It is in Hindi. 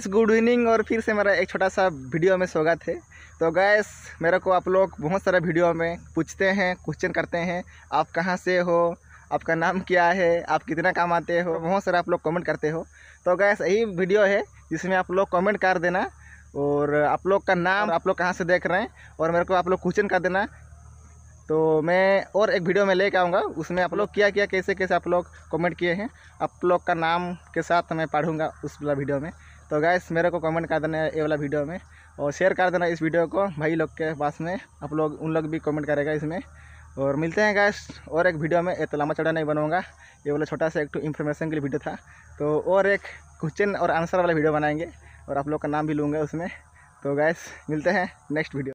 गैस गुड इवनिंग और फिर से मेरा एक छोटा सा वीडियो में स्वागत है तो गैस मेरे को आप लोग बहुत सारे वीडियो में पूछते हैं क्वेश्चन करते हैं आप कहाँ से हो आपका नाम क्या है आप कितना काम आते हो बहुत सारे आप लोग कमेंट करते हो तो गैस यही वीडियो है जिसमें आप लोग कमेंट कर देना और आप लोग का नाम आप लोग कहाँ से देख रहे हैं और मेरे को आप लोग क्वेश्चन कर देना तो मैं और एक वीडियो में लेके आऊँगा उसमें आप लोग क्या किया कैसे कैसे आप लोग कमेंट किए हैं आप लोग का नाम के साथ मैं पढ़ूँगा उस वाला वीडियो में तो गैस मेरे को कमेंट कर देना ये वाला वीडियो में और शेयर कर देना इस वीडियो को भाई लोग के पास में आप लोग उन लोग भी कमेंट करेगा इसमें और मिलते हैं गैस और एक वीडियो में इतना लंबा चौड़ा नहीं बनाऊँगा ये वाला छोटा सा एक टू तो इन्फॉर्मेशन के लिए वीडियो था तो और एक क्वेश्चन और आंसर वाला वीडियो बनाएंगे और आप लोग का नाम भी लूँगा उसमें तो गैस मिलते हैं नेक्स्ट वीडियो